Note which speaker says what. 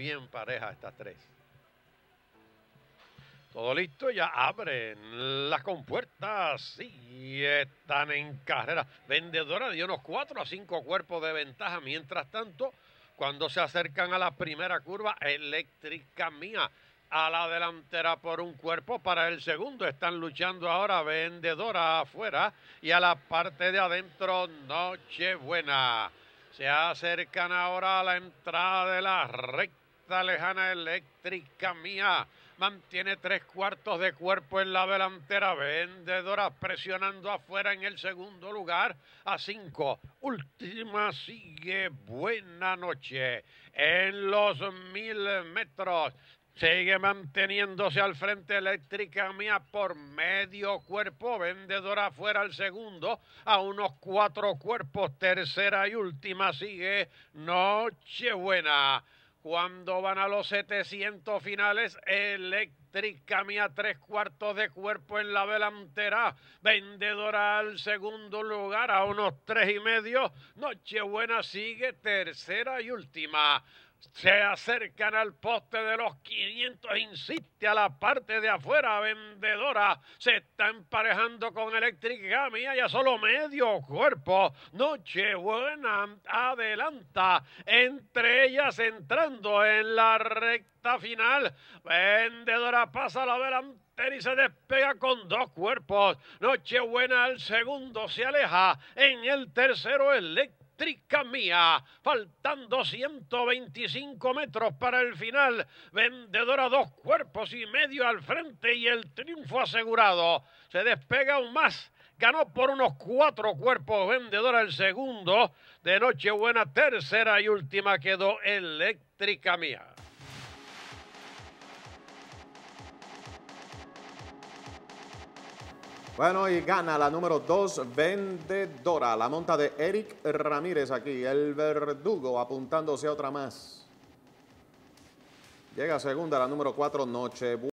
Speaker 1: bien pareja estas tres. Todo listo, ya abren las compuertas. y están en carrera. Vendedora dio unos cuatro a cinco cuerpos de ventaja. Mientras tanto, cuando se acercan a la primera curva, eléctrica mía. A la delantera por un cuerpo para el segundo. Están luchando ahora vendedora afuera y a la parte de adentro Noche buena. Se acercan ahora a la entrada de la recta lejana eléctrica mía. Mantiene tres cuartos de cuerpo en la delantera. Vendedora presionando afuera en el segundo lugar a cinco. Última sigue Buena Noche. En los mil metros Sigue manteniéndose al frente eléctrica mía por medio cuerpo. Vendedora afuera al segundo. A unos cuatro cuerpos. Tercera y última sigue noche buena cuando van a los 700 finales, Eléctrica mía, tres cuartos de cuerpo en la delantera. Vendedora al segundo lugar, a unos tres y medio. Nochebuena sigue tercera y última. Se acercan al poste de los 500, insiste a la parte de afuera, vendedora. Se está emparejando con Electric Gamia, ya solo medio cuerpo. Nochebuena adelanta, entre ellas entrando en la recta final. Vendedora pasa la delantera y se despega con dos cuerpos. Nochebuena al segundo se aleja. En el tercero, Electric eléctrica mía. Faltando 125 metros para el final. Vendedora dos cuerpos y medio al frente y el triunfo asegurado. Se despega aún más ganó por unos cuatro cuerpos vendedora el segundo. De Nochebuena, tercera y última quedó Eléctrica Mía.
Speaker 2: Bueno, y gana la número 2, vendedora. La monta de Eric Ramírez aquí, el verdugo apuntándose a otra más. Llega segunda la número 4, Noche.